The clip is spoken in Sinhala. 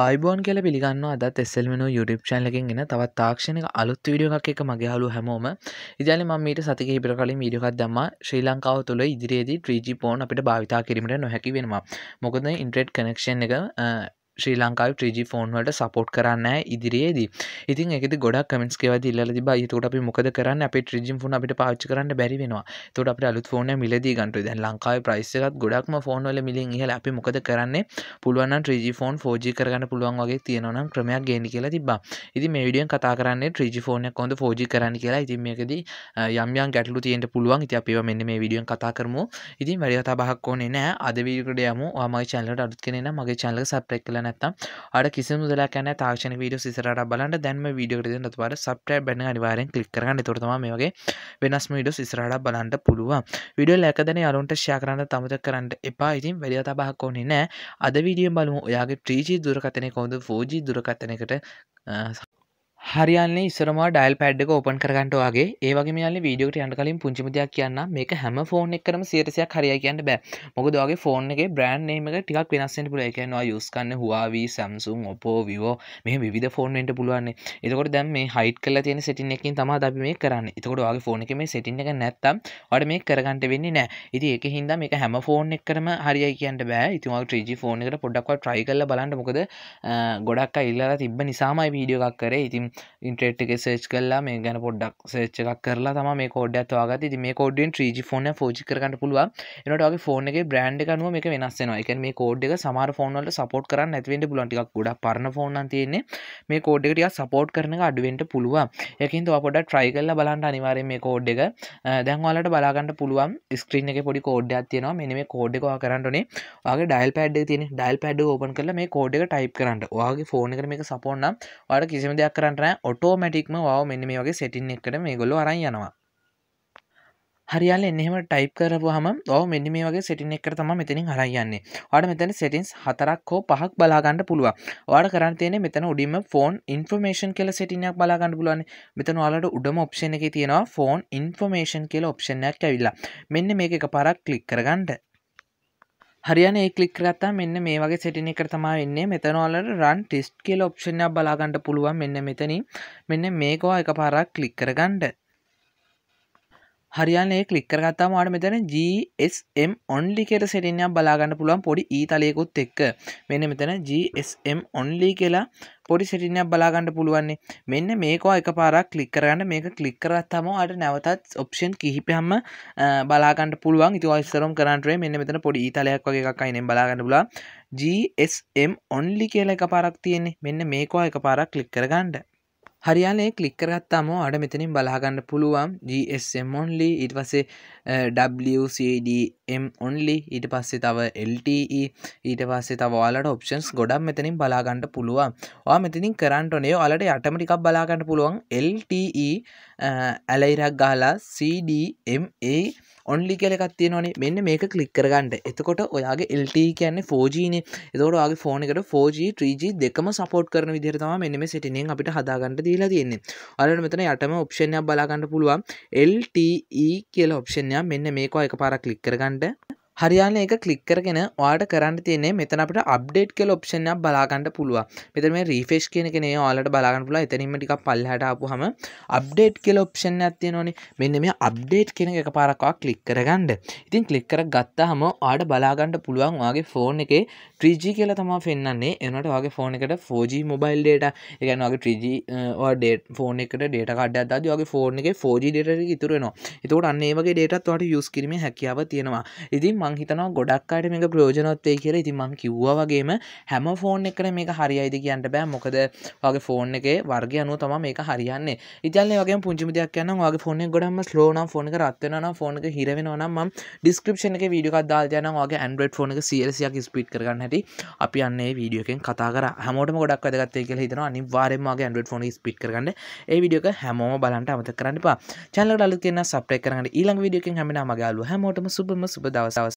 ආයිබෝන් කියල පිළිගන්න අදත් එස්සෙල්මෙනු යුඩප් චන්ලකින් එන තවත් තාක්ෂණක අලුත් වීඩියක් එක මගේ හලු හැමෝම ඉදල මීට සතික හිපර කලින් ීඩියකත් දම්ම ශ්‍රී ලංකාව තුළ ඉදිරියේදී ත්‍රීජිපෝන් අපට භාවිතා කිරීමට නොහැකි වෙනවා මොකද ඉන්ට්‍රෙට් කනෙක්ෂන් එක ශ්‍රී ලංකාව ්‍රජි ෆෝන්වලට සපෝට් කරන්න ඉදිරියේදී ඉතින් එකෙ ගොඩක් කමෙන්ස් කියව ල්ල බ තුට අපි මොකද කරන්න අප ්‍රජිම් ෆෝන් අපට පාච් කරන්න බැරිවෙනවා තුට අප අලුත් ෆෝන මිලද ගන්ට දැ ලංකාව ප්‍රයිස්සකත් ගොඩක්ම ෆෝන්වල මිලි හල අපි මොකද කරන්න පුළුවන් ්‍රජි ෆෝන් ෝජි කරන්න පුළුවන් වගේ තියෙනවනම් ක්‍රමයක් ගෙනි කියලා තිබා ඉති මේ විඩියන් කතා කරන්න ්‍රජි ෆෝන කොඳ ෝජි කරන්න කියලා ඉතින්මකද යම්යන් ගැටලු තියෙන්ට පුළුවන් ඉති අපිව මෙන්න මේ විඩියන් කතා කරමු ඉතින් වැඩිතා බහක් ඕනේ නෑ අදවිකට යම මයි චල්ලට අඩුත් කෙනෙන මගේ චල්ල සප්‍රෙක් කල නැත්තම් අඩ කිසිම දලක් න තාක්ෂණ වීඩියෝ සිසරට බලන්න දැන්ම වීඩියෝ ද තුවර සබ්ට්‍රයි බැන අනිවාරෙන් කලික් කරන්න තොරතම මේ වගේ වෙනස් වීඩියෝ සිසරට බලන්න පුළුවන් විඩියෝ ලැකදන අලුන්ට ශාකරන්න තමත කරන්න එපා ඉතින් වැඩිය තබහක් ඕන්නේ නෑ අද වීඩියම් බලමු ඔයාගේ ප්‍රීජී දුරකතනය කොඳ ෆෝජී දුරකතනකට හරියන්නේ ඉස්සරම ඩයිල් පැඩ් එක ඕපන් කරගන්නට වගේ ඒවගේ මේ වීඩියෝට යන්න කලින් පුංචිම දෙයක් කියන්න මේක හැම ෆෝන් එකකටම 100%ක් හරියයි කියන්න බෑ මොකද ඔයගේ ෆෝන් එකේ brand name එක ටිකක් වෙනස් වෙන්න පුළුවන් ඒ කියන්නේ ඔයා use කරන Huawei Samsung Oppo Vivo මෙහෙම විවිධ ෆෝන් වෙන්න පුළුවන් එතකොට දැන් මේ හයිඩ් කරලා තියෙන setting එකකින් තමයි අපි මේක කරන්නේ එතකොට ඔයාගේ ෆෝන් එකේ මේ setting එක නැත්තම් ඔයාලට මේක කරගන්න වෙන්නේ නැහැ ඉතින් ඒකෙන් හින්දා මේක හැම ෆෝන් එකකටම හරියයි කියන්න බෑ ඉතින් ඔයා 3G ෆෝන් එකට පොඩ්ඩක් ඔයා try කරලා බලන්න මොකද ගොඩක් අය ඉල්ලලා තිබ්බ නිසාමයි වීඩියෝ එකක් කරේ ඉතින් ඉන්ට්‍රේට් එක සේච් කල්ලා මේ ගැන පොඩ්ඩක් සේච්ච එකක් කරලා තම මේ කෝඩ්ඩත් වාගත් ඉති මේ කෝඩ්ඩෙන් ්‍රීජි ෆෝන ෝජි කරට පුළුව එනට වගේ ෆෝන එක බ්‍රන්ඩ් එකනුව මේ වෙනස්සෙනවා එක මේ කෝඩ් එක සමාර ෆෝන්වලට සපෝට් කරන්න ඇතිවෙන්ට පුලන්ටික් ගොඩ පරණ ෆෝන් තියෙන්නේ මේ කෝඩ්ඩෙකටිය සපෝට් කරන අඩුවෙන්ට පුළුව එකින්ද පොඩ ට්‍රයි කල්ල බලන්ට අනිවාරෙන් මේ කෝඩ් එක දැන්වාලට බලාගන්නට පුළුවන් ස්ක්‍රීන් එක පොඩි කෝඩ්ඩයක් තියෙනවා මෙන මේ කෝඩ්ඩකවා කරන්නනේ වගේ ඩයිල් පැඩ් තියෙන ඩයිල් පැඩ් ඕපන් කරලා මේ කෝඩ් එක ටයිප් කරන්න වාගේ ෆෝන එක මේක සපෝන්න වාට කිසිම දෙයක් කරන්න කරන්න ඔටෝමටික්ම වාව මෙන්න මේ වගේ සෙටින් එකට මේ ගොල්ල අරන් යනවා හරියාල එන්නෙම ටයිප් කරපුහම ඔව මෙන්න මේ වගේ සිටින් එකට තම මෙතනින් හරයියන්නේ වාඩ මෙතන සිටින්ස් හතරක් හෝ පහක් බලාගන්න පුළුව වාඩ කරන්තයන මෙතන උඩින්ම ෆෝන් ඉන්ෆර්මේෂන් කෙල සිටිනයක් බලාගන්න පුළුවන් මෙතන වාලට උඩම ඔප්ෂණ එක තියෙනවා ෆෝන් ඉන්ෆර්මේෂන් කෙල ඔප්ෂණයක් ඇවිල්ලා මෙන්න මේක එක පරක් කලික් කරගන්නට හරියන ඒ කලික් කරත්තා මෙන්න මේ වගේ සෙටින එක තමා වෙන්නේ මෙතනවලට රන් ටිස්ට් කියල ඔප්ෂණයක් බලාගන්නට පුළුවන් මෙන්න මෙතනින් මෙන්න මේකෝ එක පාරක් කලික් කරගන්නඩ හරියන්නේ කලික් කරගත්තාම වාට මෙතන GSM ඔන්ලි කියලා සෙටින්යක් බලාගන්න පුළුවන් පොඩි ඊ e තලයකුත් එක්ක මෙන්න මෙතන GSM ඔන්ලි කියලා පොඩි සෙටින්යක් බලාගන්න පුළුවන්නේ මෙන්න මේකෝ එක පාරක් කලික් කරගන්න මේක කලික් කරත්තම වාට නැවතත් ඔප්ෂන් කිහිපයක්ම බලාගන්න පුළුවන් ඉතින් ඔයිස්තරම් කරන්ට්‍රේ මෙන්න මෙතන පොඩි ඊ e තලයක් වගේ එකක් අයිනෙන් බලාගන්න පුළුවන් GSM ඔන්ලි කියලා එක පාරක් තියෙන්නේ මෙන්න මේකෝ එක පාරක් ක්ලික් කරගන්න හරියානේ කලික්කරගත්තාම අඩ මෙතනින් බලාගන්න පුළුවන් GSM ඔන්ලි ඉට පසේ WCDM ඔන්ලි ඊට පස්සේ තව LTE ඊට පස්සේ තවවාලට ඔප්ෂන්ස් ගොඩක් මෙතනින් බලාගන්නට පුළුවන් වා මෙතිනින් කරන්නට නේ අලට අටමටිකක් බලාගන්න පුළුවන් LTE ඇලයිරක් ගාලා CDMA ඔන්ලි කලකත් තියෙනවනේ මෙන්න මේක කලික්කරගන්නඩ එතකොට ඔයාගේ එල්ට e කියන්නේ ෆෝජීන එතකොටගේ ෆෝනකට ෆෝජී ත්‍රීජී දෙකම සපෝට් කරන විදිරතම මෙනම සිටිනෙන් අපිට හදාගන්නට දීලා තියෙන්නේ අරන මෙතන යටම ඔප්ෂණයක් බලාගන්න පුළුවන් එල්ටE කියල ඔප්ෂණයක් මෙන්න මේකෝ එක පාර කලික්කරගන්නඩ හරියාන එක කලික්කරගෙන වාට කරන්න තියන්නේ මෙතන අපට අප්ඩේට් කෙල් ඔප්ෂණයක් බලාගන්නට පුළුව මෙත මේ රීෆෙෂ් කියන කෙන යාලට බලාගන්න පුල එතනීම ටික් පල්ලහට අපපුහම අප්ඩේට් කෙල් ඔප්ෂණ ඇතිය නොනේ මෙන්න මේ අප්ඩේට් කෙන එක පාරක්වා කලික් කරගන්නඩ ඉතින් කලික් කර ගත්තා හම ආඩ බලාගන්නට පුළුවන් වගේ ෆෝන් එක ත්‍රීජි කියලා තමා පෙන්න්නන්නේ එනට වගේ ෆෝන එකට ෆෝජ මොබයිල් ඩේට එකන වගේ ත්‍රීජි ඩේට ෆෝන එකට ඩේට කඩ අද වගේ ෆෝන් එක ෆෝජි ඩට ඉතුරෙනවා එතකට අන්නේගේ ඩේටත් වට යුස් කිරීම හැකියාව තියෙනවා ඉතින් මංහිතනවා ගොඩක්කාට මේක ප්‍රයෝජනොත්වය කියර ඉති මං කිව්වාගේම හැම ෆෝන් එකන මේ හරියිද කියන්නට බෑ මොකද වගේ ෆෝන් එක වර්ග අනුව තම මේ හරියන්නේ ඉතල්න්නේ වගේ පුංචි දෙයක් යන්න වගේ ෆෝන ගොඩම ලෝන ෆෝන රත්වන ෆෝන හිරවෙනනම් ඩිස්ක්‍රපෂන එක වීඩියකක්දා යනවාගේ ඇන්ඩ ෆෝන එක සියලසියක් ස්පිට් කරගන්න හැටි අපි අන්නේ වීඩියෝකෙන් කතාර හමෝට ගොඩක් වැදගත්තය කියල හිතන අනිවාරයමගේ ඇන්ඩ ෆෝන ස්පිට් කරගන්න ඒ විඩියක හැමෝම බලන්ට අමත කරන්න පා චැල්ලට අලු කියන්න සප්‍රේ කරන්න ඊළං විඩියකින් හැමෙන මගලු හැමෝටම සුබම සුබ දවසව